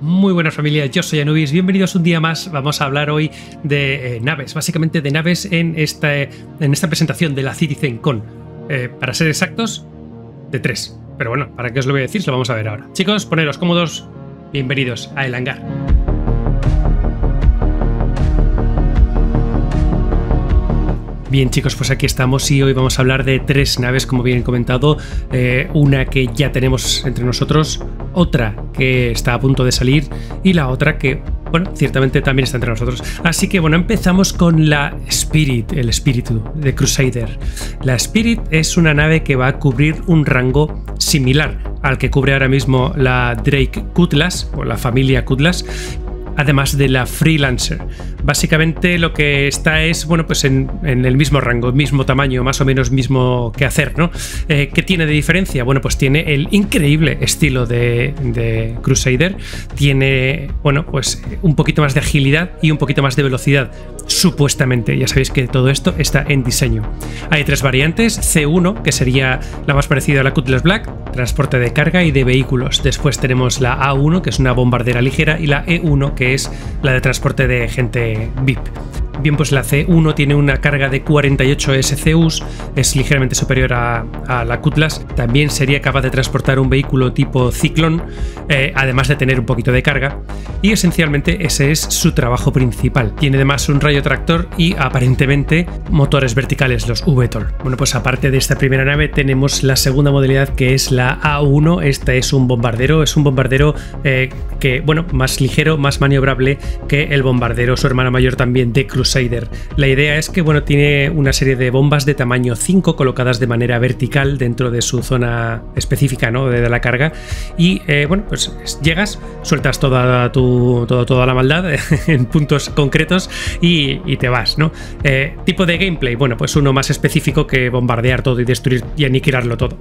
Muy buenas familias, yo soy Anubis, bienvenidos un día más. Vamos a hablar hoy de eh, naves, básicamente de naves en esta, en esta presentación de la citizen Con eh, para ser exactos, de tres. Pero bueno, ¿para qué os lo voy a decir? Lo vamos a ver ahora. Chicos, poneros cómodos, bienvenidos a El Hangar. Bien chicos, pues aquí estamos y hoy vamos a hablar de tres naves, como bien comentado, eh, una que ya tenemos entre nosotros, otra que está a punto de salir y la otra que, bueno, ciertamente también está entre nosotros. Así que bueno, empezamos con la Spirit, el espíritu de Crusader. La Spirit es una nave que va a cubrir un rango similar al que cubre ahora mismo la Drake Cutlass o la familia Cutlass, además de la freelancer. Básicamente lo que está es, bueno, pues en, el mismo rango, mismo tamaño, más o menos mismo que hacer, ¿no? Eh, ¿Qué tiene de diferencia? Bueno, pues tiene el increíble estilo de, de, Crusader, tiene, bueno, pues un poquito más de agilidad y un poquito más de velocidad, supuestamente. Ya sabéis que todo esto está en diseño. Hay tres variantes, C1, que sería la más parecida a la Cutlass Black, transporte de carga y de vehículos. Después tenemos la A1, que es una bombardera ligera, y la E1, que que es la de transporte de gente VIP. Bien, pues la C1 tiene una carga de 48 SCUs, es ligeramente superior a, la Cutlass, también sería capaz de transportar un vehículo tipo Ciclón, eh, además de tener un poquito de carga, y esencialmente ese es su trabajo principal. Tiene además un rayo tractor y aparentemente motores verticales, los VTOL. Bueno, pues aparte de esta primera nave tenemos la segunda modalidad que es la A1, esta es un bombardero, es un bombardero eh, que, bueno, más ligero, más maniobrable que el bombardero, su hermana mayor también de Cruz la idea es que bueno, tiene una serie de bombas de tamaño 5 colocadas de manera vertical dentro de su zona específica ¿no? de, la carga. Y eh, bueno, pues llegas, sueltas toda, tu, toda, toda la maldad en puntos concretos y, te vas. ¿no? Eh, tipo de gameplay, bueno, pues uno más específico que bombardear todo y destruir y aniquilarlo todo.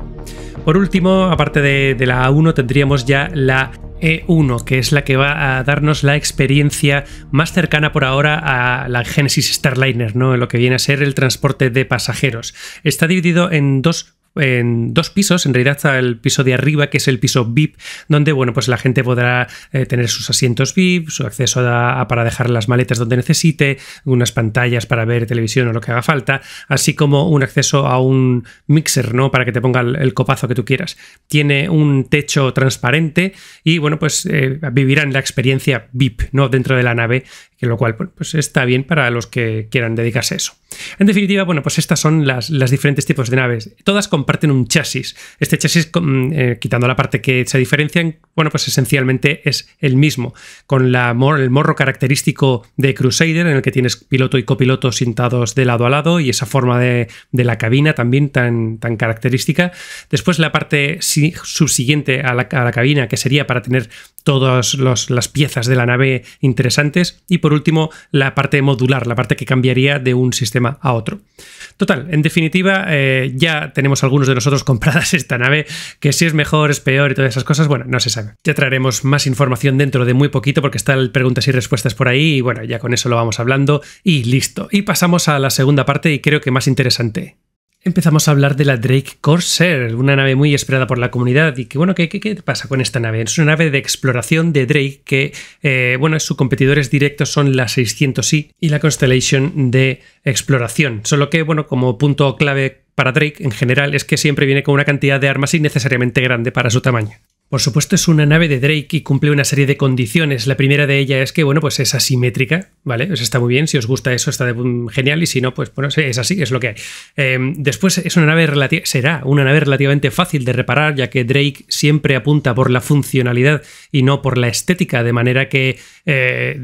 Por último, aparte de, de la A1, tendríamos ya la e1, que es la que va a darnos la experiencia más cercana por ahora a la Genesis Starliner, ¿no? lo que viene a ser el transporte de pasajeros. Está dividido en dos en dos pisos, en realidad está el piso de arriba, que es el piso VIP, donde bueno, pues la gente podrá eh, tener sus asientos VIP, su acceso para dejar las maletas donde necesite, unas pantallas para ver televisión o lo que haga falta, así como un acceso a un mixer, ¿no? Para que te ponga el, copazo que tú quieras. Tiene un techo transparente y bueno, pues eh, vivirán la experiencia VIP, ¿no? Dentro de la nave, que lo cual pues está bien para los que quieran dedicarse a eso. En definitiva, bueno, pues estas son las, las diferentes tipos de naves. Todas comparten un chasis. Este chasis, mm, eh, quitando la parte que se diferencian, bueno, pues esencialmente es el mismo, con el morro característico de Crusader, en el que tienes piloto y copiloto sentados de lado a lado y esa forma de, la cabina también tan, tan característica. Después la parte subsiguiente a la, a la cabina, que sería para tener todas las piezas de la nave interesantes. Y por último, la parte modular, la parte que cambiaría de un sistema a otro. Total, en definitiva, eh, ya tenemos algunos de nosotros compradas esta nave, que si es mejor, es peor y todas esas cosas, bueno, no se sabe. Ya traeremos más información dentro de muy poquito porque están preguntas y respuestas por ahí y bueno, ya con eso lo vamos hablando y listo. Y pasamos a la segunda parte y creo que más interesante, Empezamos a hablar de la Drake Corsair, una nave muy esperada por la comunidad. Y que bueno, ¿qué, qué, pasa con esta nave? Es una nave de exploración de Drake que, eh, bueno, sus competidores directos son la 600i y la Constellation de exploración. Solo que, bueno, como punto clave para Drake en general es que siempre viene con una cantidad de armas innecesariamente grande para su tamaño. Por supuesto, es una nave de Drake y cumple una serie de condiciones. La primera de ellas es que, bueno, pues es asimétrica, ¿vale? está muy bien, si os gusta eso está de, genial y si no, pues es así, es lo que hay. Em, después es una nave será una nave relativamente fácil de reparar, ya que Drake siempre apunta por la funcionalidad y no por la estética, de manera que eh,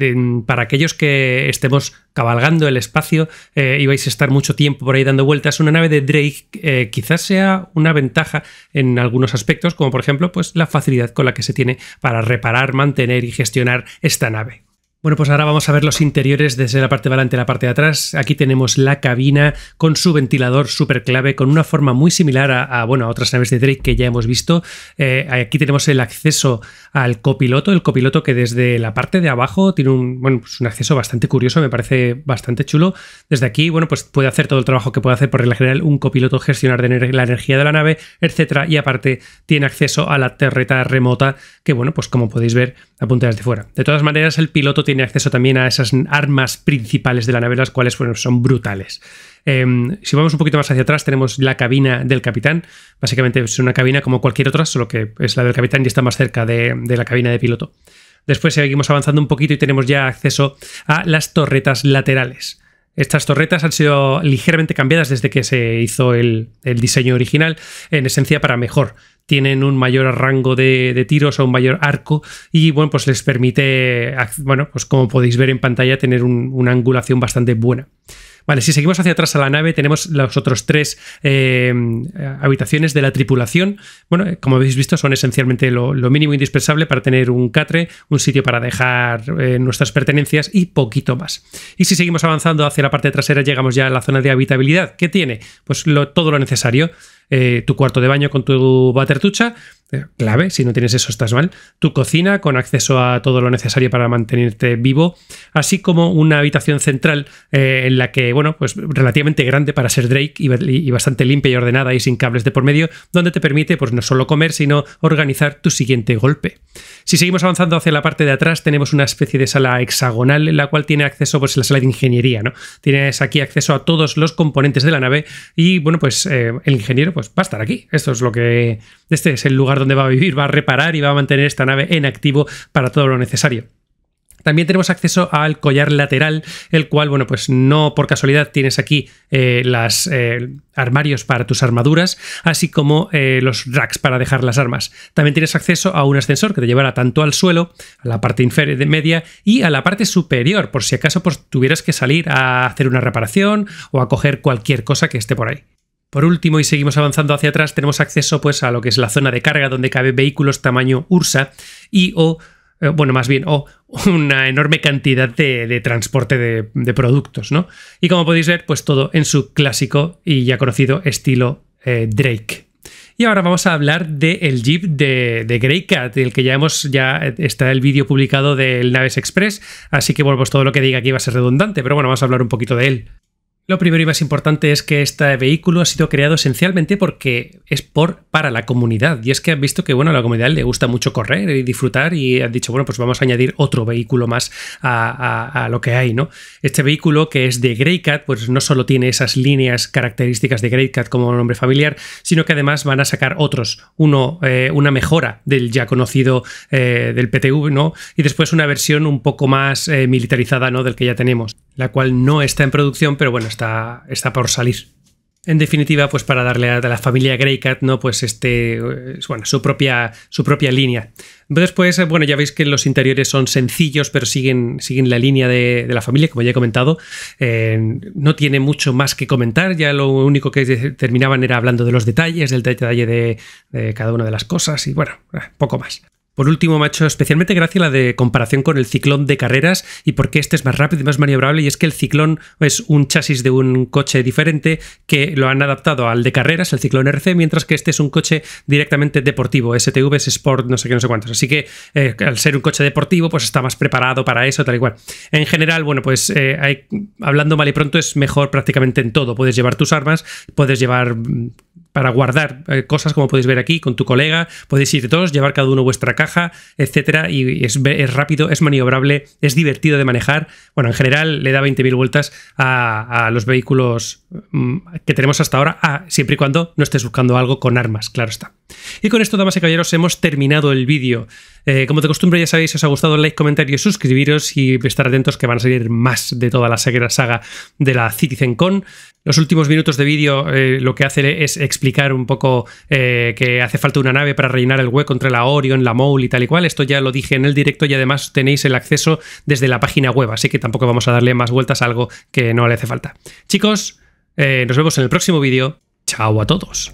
para aquellos que estemos cabalgando el espacio eh, y vais a estar mucho tiempo por ahí dando vueltas, una nave de Drake eh, quizás sea una ventaja en algunos aspectos, como por ejemplo, pues la facilidad con la que se tiene para reparar, mantener y gestionar esta nave. Bueno, pues ahora vamos a ver los interiores desde la parte de adelante a la parte de atrás. Aquí tenemos la cabina con su ventilador súper clave, con una forma muy similar a, bueno, a otras naves de Drake que ya hemos visto. Eh, aquí tenemos el acceso al copiloto, el copiloto que desde la parte de abajo tiene un, bueno, pues un acceso bastante curioso, me parece bastante chulo. Desde aquí, bueno, pues puede hacer todo el trabajo que puede hacer por regla general un copiloto, gestionar la energía de la nave, etcétera. Y aparte tiene acceso a la terreta remota que, bueno, pues como podéis ver, apunta desde fuera. De todas maneras, el piloto tiene tiene acceso también a esas armas principales de la nave, las cuales son brutales. Em, si vamos un poquito más hacia atrás, tenemos la cabina del capitán. Básicamente es una cabina como cualquier otra, solo que es la del capitán y está más cerca de, la cabina de piloto. Después seguimos avanzando un poquito y tenemos ya acceso a las torretas laterales. Estas torretas han sido ligeramente cambiadas desde que se hizo el, diseño original, en esencia para mejor tienen un mayor rango de, tiros o un mayor arco y bueno, pues les permite, bueno, pues como podéis ver en pantalla, tener una angulación bastante buena. Vale, si seguimos hacia atrás a la nave, tenemos las otras tres eh, habitaciones de la tripulación. Bueno, eh, como habéis visto, son esencialmente lo, mínimo indispensable para tener un catre, un sitio para dejar eh, nuestras pertenencias y poquito más. Y si seguimos avanzando hacia la parte trasera, llegamos ya a la zona de habitabilidad. ¿Qué tiene? Pues todo lo necesario. Eh, tu cuarto de baño con tu batertucha, eh, clave, si no tienes eso estás mal, tu cocina con acceso a todo lo necesario para mantenerte vivo, así como una habitación central eh, en la que, bueno, pues relativamente grande para ser Drake y, bastante limpia y ordenada y sin cables de por medio, donde te permite pues no solo comer, sino organizar tu siguiente golpe. Si seguimos avanzando hacia la parte de atrás, tenemos una especie de sala hexagonal en la cual tiene acceso pues la sala de ingeniería, ¿no? Tienes aquí acceso a todos los componentes de la nave y, bueno, pues el ingeniero pues, pues va a estar aquí. Esto es lo que. Este es el lugar donde va a vivir, va a reparar y va a mantener esta nave en activo para todo lo necesario. También tenemos acceso al collar lateral, el cual, bueno, pues no por casualidad tienes aquí eh, los eh, armarios para tus armaduras, así como eh, los racks para dejar las armas. También tienes acceso a un ascensor que te llevará tanto al suelo, a la parte inferior de media y a la parte superior, por si acaso pues, tuvieras que salir a hacer una reparación o a coger cualquier cosa que esté por ahí. Por último, y seguimos avanzando hacia atrás, tenemos acceso pues, a lo que es la zona de carga donde cabe vehículos tamaño Ursa y o, eh, bueno, más bien, o una enorme cantidad de, transporte de, productos, ¿no? Y como podéis ver, pues todo en su clásico y ya conocido estilo eh, Drake. Y ahora vamos a hablar del Jeep de, de Greycat, del que ya hemos, ya está el vídeo publicado del Naves Express, así que bueno, pues todo lo que diga aquí va a ser redundante, pero bueno, vamos a hablar un poquito de él. Lo primero y más importante es que este vehículo ha sido creado esencialmente porque es por, para la comunidad. Y es que han visto que bueno, a la comunidad le gusta mucho correr y disfrutar y han dicho, bueno, pues vamos a añadir otro vehículo más a, lo que hay, ¿no? Este vehículo que es de Greycat, pues no solo tiene esas líneas características de Greycat como nombre familiar, sino que además van a sacar otros, uno, eh, una mejora del ya conocido eh, del PTV, ¿no? Y después una versión un poco más eh, militarizada, ¿no? Del que ya tenemos la cual no está en producción, pero bueno, está, está por salir. En definitiva, pues para darle a la familia Greycat, ¿no? Pues este, bueno, su propia, su propia línea. Después, eh, bueno, ya veis que los interiores son sencillos, pero siguen, siguen la línea de, la familia, como ya he comentado. Eh, no tiene mucho más que comentar, ya lo único que terminaban era hablando de los detalles, del detalle de cada una de las cosas y bueno, eh, poco más. Por último, macho, especialmente gracia la de comparación con el ciclón de carreras y porque este es más rápido y más maniobrable. Y es que el ciclón es un chasis de un coche diferente que lo han adaptado al de carreras, el ciclón RC, mientras que este es un coche directamente deportivo, STV, Sport, no sé qué, no sé cuántos. Así que eh, al ser un coche deportivo, pues está más preparado para eso, tal y cual. En general, bueno, pues eh, hablando mal y pronto, es mejor prácticamente en todo. Puedes llevar tus armas, puedes llevar para guardar eh, cosas, como podéis ver aquí, con tu colega. Podéis ir todos, llevar cada uno vuestra caja, etcétera. Y es, rápido, es maniobrable, es divertido de manejar. Bueno, en general le da 20.000 vueltas a, los vehículos mm, que tenemos hasta ahora, siempre y cuando no estés buscando algo con armas, claro está. Y con esto, damas y caballeros, hemos terminado el vídeo. Eh, como de costumbre, ya sabéis, os ha gustado, like, comentario, suscribiros y estar atentos que van a salir más de toda la saga de la Con Los últimos minutos de vídeo eh, lo que hace es explicar un poco eh, que hace falta una nave para rellenar el hueco entre la Orion, la Mole y tal y cual. Esto ya lo dije en el directo y además tenéis el acceso desde la página web, así que tampoco vamos a darle más vueltas a algo que no le hace falta. Chicos, nos vemos en el próximo vídeo. Chao a todos.